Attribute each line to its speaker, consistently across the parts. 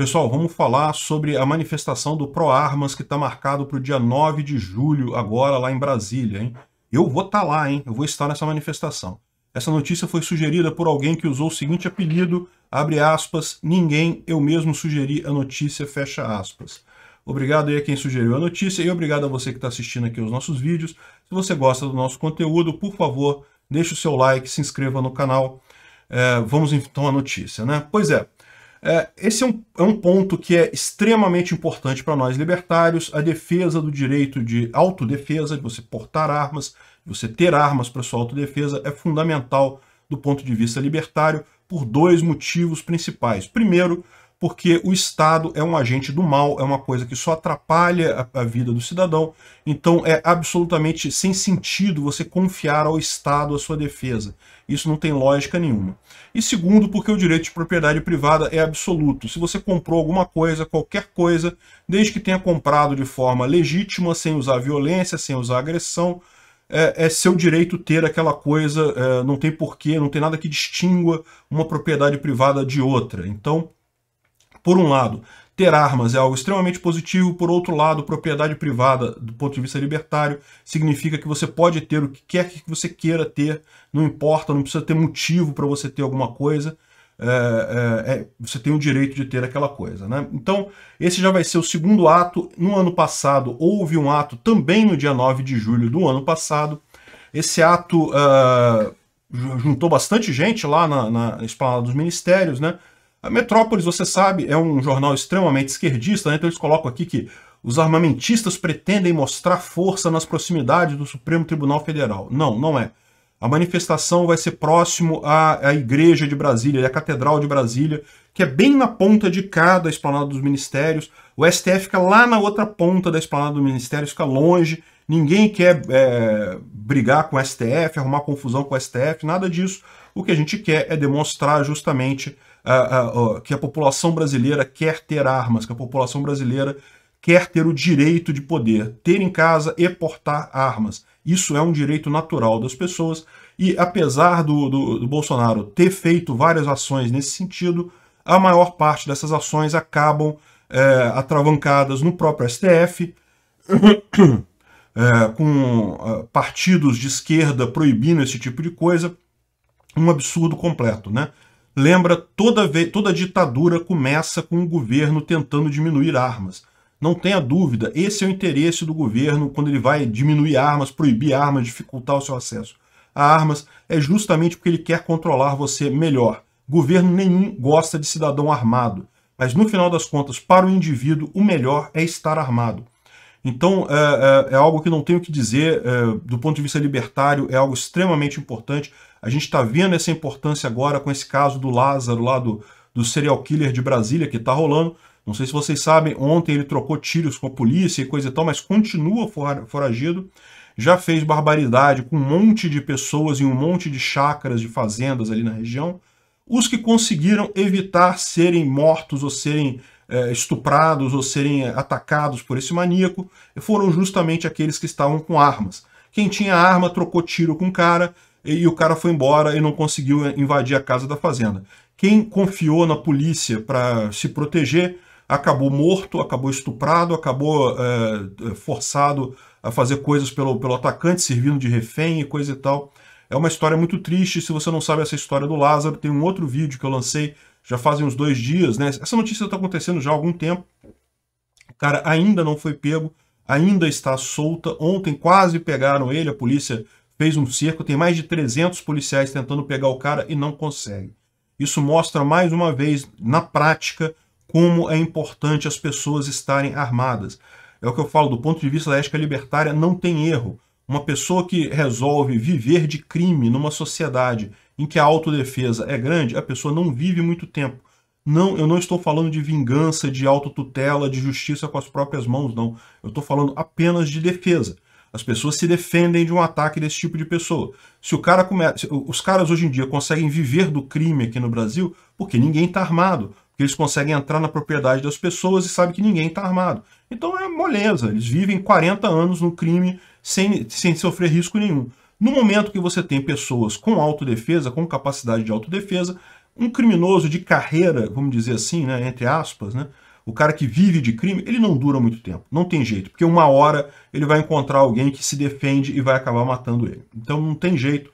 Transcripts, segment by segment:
Speaker 1: Pessoal, vamos falar sobre a manifestação do ProArmas que está marcado para o dia 9 de julho, agora lá em Brasília. Hein? Eu vou estar tá lá, hein? Eu vou estar nessa manifestação. Essa notícia foi sugerida por alguém que usou o seguinte apelido, abre aspas, ninguém, eu mesmo sugeri a notícia, fecha aspas. Obrigado aí a quem sugeriu a notícia e obrigado a você que está assistindo aqui os nossos vídeos. Se você gosta do nosso conteúdo, por favor, deixe o seu like, se inscreva no canal. É, vamos então à notícia, né? Pois é, é, esse é um, é um ponto que é extremamente importante para nós libertários, a defesa do direito de autodefesa, de você portar armas, de você ter armas para sua autodefesa, é fundamental do ponto de vista libertário por dois motivos principais. Primeiro, porque o Estado é um agente do mal, é uma coisa que só atrapalha a, a vida do cidadão. Então é absolutamente sem sentido você confiar ao Estado a sua defesa. Isso não tem lógica nenhuma. E segundo, porque o direito de propriedade privada é absoluto. Se você comprou alguma coisa, qualquer coisa, desde que tenha comprado de forma legítima, sem usar violência, sem usar agressão, é, é, seu direito ter aquela coisa, é, não tem porquê, não tem nada que distingua uma propriedade privada de outra. Então, por um lado, ter armas é algo extremamente positivo, por outro lado, propriedade privada, do ponto de vista libertário, significa que você pode ter o que quer que você queira ter, não importa, não precisa ter motivo para você ter alguma coisa, é, é, é, você tem o direito de ter aquela coisa. Né? Então, esse já vai ser o segundo ato. No ano passado, houve um ato também no dia 9 de julho do ano passado. Esse ato uh, juntou bastante gente lá na, na esplanada dos ministérios, né? A Metrópolis, você sabe, é um jornal extremamente esquerdista, né? então eles colocam aqui que os armamentistas pretendem mostrar força nas proximidades do Supremo Tribunal Federal. Não, não é. A manifestação vai ser próximo à, à Igreja de Brasília, à Catedral de Brasília, que é bem na ponta de cá da Esplanada dos Ministérios. O STF fica lá na outra ponta da Esplanada dos Ministérios, fica longe. Ninguém quer é, brigar com o STF, arrumar confusão com o STF, nada disso. O que a gente quer é demonstrar justamente que a população brasileira quer ter armas, que a população brasileira quer ter o direito de poder ter em casa e portar armas. Isso é um direito natural das pessoas. E apesar do, do, do, Bolsonaro ter feito várias ações nesse sentido, a maior parte dessas ações acabam é, atravancadas no próprio STF, é, com ah, partidos de esquerda proibindo esse tipo de coisa. Um absurdo completo, né? Lembra, toda, vez, toda ditadura começa com o governo tentando diminuir armas. Não tenha dúvida, esse é o interesse do governo quando ele vai diminuir armas, proibir armas, dificultar o seu acesso a armas, é justamente porque ele quer controlar você melhor. Governo nenhum gosta de cidadão armado, mas no final das contas, para o indivíduo, o melhor é estar armado. Então, é, é, é algo que não tenho que dizer, é, do ponto de vista libertário, é algo extremamente importante. A gente está vendo essa importância agora com esse caso do Lázaro, lá do, do serial killer de Brasília, que está rolando. Não sei se vocês sabem, ontem ele trocou tiros com a polícia e coisa e tal, mas continua foragido. Já fez barbaridade com um monte de pessoas em um monte de chácaras, de fazendas ali na região. Os que conseguiram evitar serem mortos ou serem é, estuprados ou serem atacados por esse maníaco foram justamente aqueles que estavam com armas. Quem tinha arma trocou tiro com o cara, e o cara foi embora e não conseguiu eh, invadir a casa da fazenda. Quem confiou na polícia para se proteger acabou morto, acabou estuprado, acabou é, forçado a fazer coisas pelo, pelo atacante, servindo de refém e coisa e tal. É uma história muito triste. Se você não sabe essa história do Lázaro, tem um outro vídeo que eu lancei já fazem uns dois dias, né? Essa notícia está acontecendo já há algum tempo. O cara ainda não foi pego, ainda está solta. Ontem quase pegaram ele, a polícia fez um cerco, tem mais de 300 policiais tentando pegar o cara e não consegue. Isso mostra mais uma vez, na prática, como é importante as pessoas estarem armadas. É o que eu falo, do ponto de vista da ética libertária, não tem erro. Uma pessoa que resolve viver de crime numa sociedade em que a autodefesa é grande, a pessoa não vive muito tempo. Não, eu não estou falando de vingança, de autotutela, de justiça com as próprias mãos, não. Eu estou falando apenas de defesa. As pessoas se defendem de um ataque desse tipo de pessoa. Se o cara começa, Os caras hoje em dia conseguem viver do crime aqui no Brasil porque ninguém está armado. Porque eles conseguem entrar na propriedade das pessoas e sabem que ninguém está armado. Então é moleza. Eles vivem 40 anos no crime sem, sem sofrer risco nenhum. No momento que você tem pessoas com autodefesa, com capacidade de autodefesa, um criminoso de carreira, vamos dizer assim, né, entre aspas, né, o cara que vive de crime, ele não dura muito tempo. Não tem jeito, porque uma hora ele vai encontrar alguém que se defende e vai acabar matando ele. Então não tem jeito.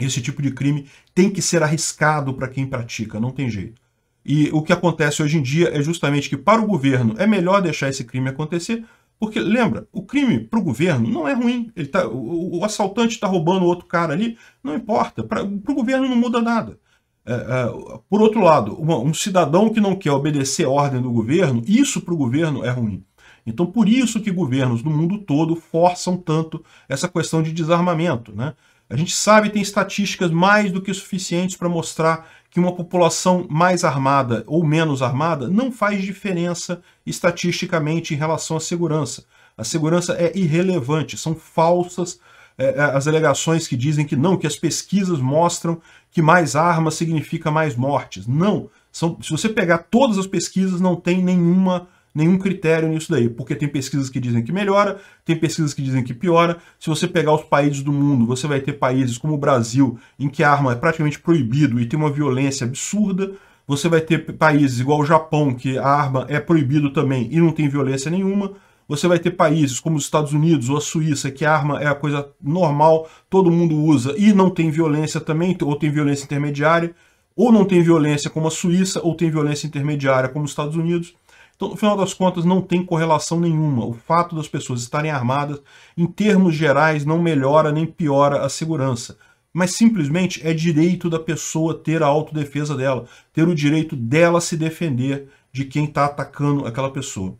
Speaker 1: Esse tipo de crime tem que ser arriscado para quem pratica, não tem jeito. E o que acontece hoje em dia é justamente que para o governo é melhor deixar esse crime acontecer, porque lembra, o crime para o governo não é ruim. Ele tá, o, o assaltante está roubando outro cara ali, não importa. Para o governo não muda nada. É, é, por outro lado, uma, um cidadão que não quer obedecer a ordem do governo, isso para o governo é ruim. Então, por isso que governos no mundo todo forçam tanto essa questão de desarmamento. Né? A gente sabe tem estatísticas mais do que suficientes para mostrar que uma população mais armada ou menos armada não faz diferença estatisticamente em relação à segurança. A segurança é irrelevante, são falsas é, é, as alegações que dizem que não, que as pesquisas mostram que mais armas significa mais mortes. Não. São, se você pegar todas as pesquisas, não tem nenhuma nenhum critério nisso daí, porque tem pesquisas que dizem que melhora, tem pesquisas que dizem que piora. Se você pegar os países do mundo, você vai ter países como o Brasil, em que a arma é praticamente proibido e tem uma violência absurda. Você vai ter países igual o Japão, que a arma é proibido também e não tem violência nenhuma. Você vai ter países como os Estados Unidos ou a Suíça, que a arma é a coisa normal, todo mundo usa e não tem violência também, então, ou tem violência intermediária, ou não tem violência como a Suíça, ou tem violência intermediária como os Estados Unidos. Então, no final das contas, não tem correlação nenhuma. O fato das pessoas estarem armadas, em termos gerais, não melhora nem piora a segurança. Mas simplesmente é direito da pessoa ter a autodefesa dela, ter o direito dela se defender de quem está atacando aquela pessoa.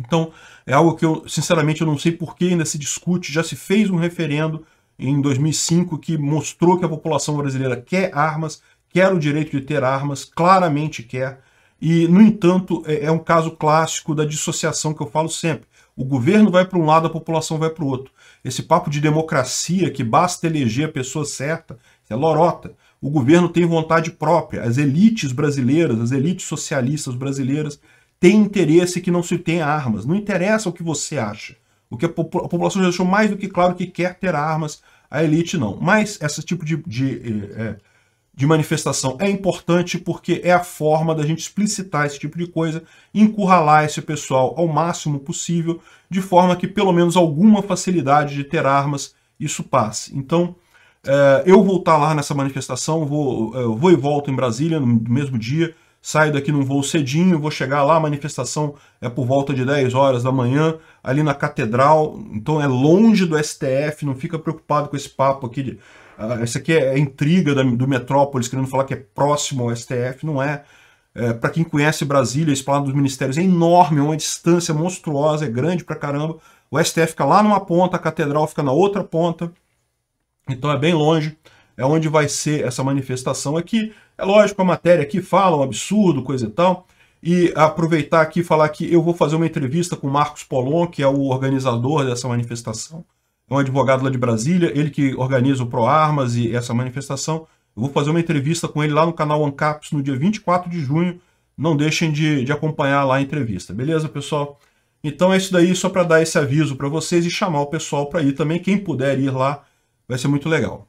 Speaker 1: Então, é algo que eu, sinceramente, eu não sei por que ainda se discute. Já se fez um referendo em 2005 que mostrou que a população brasileira quer armas, quer o direito de ter armas, claramente quer. E, no entanto, é, é, um caso clássico da dissociação que eu falo sempre. O governo vai para um lado, a população vai para o outro. Esse papo de democracia que basta eleger a pessoa certa é lorota. O governo tem vontade própria. As elites brasileiras, as elites socialistas brasileiras tem interesse que não se tenha armas. Não interessa o que você acha. O que a, popula a população já deixou mais do que claro que quer ter armas, a elite não. Mas esse tipo de, de, de, eh, eh, de manifestação é importante porque é a forma da gente explicitar esse tipo de coisa, encurralar esse pessoal ao máximo possível, de forma que pelo menos alguma facilidade de ter armas isso passe. Então, eh, eu vou estar lá nessa manifestação, vou, vou e volto em Brasília no mesmo dia, saio daqui num voo cedinho, vou chegar lá, a manifestação é por volta de 10 horas da manhã, ali na catedral, então é longe do STF, não fica preocupado com esse papo aqui de. Uh, ah, essa aqui é a é intriga da, do Metrópolis, querendo falar que é próximo ao STF, não é. é para quem conhece Brasília, esse esplanada dos ministérios é enorme, é uma distância monstruosa, é grande pra caramba. O STF fica lá numa ponta, a catedral fica na outra ponta, então é bem longe é onde vai ser essa manifestação aqui. É lógico, a matéria aqui fala um absurdo, coisa e tal. E aproveitar aqui e falar que eu vou fazer uma entrevista com o Marcos Polon, que é o organizador dessa manifestação. É um advogado lá de Brasília, ele que organiza o ProArmas e essa manifestação. Eu vou fazer uma entrevista com ele lá no canal Ancaps no dia 24 de junho. Não deixem de, de acompanhar lá a entrevista, beleza, pessoal? Então é isso daí, só para dar esse aviso para vocês e chamar o pessoal para ir também. Quem puder ir lá, vai ser muito legal.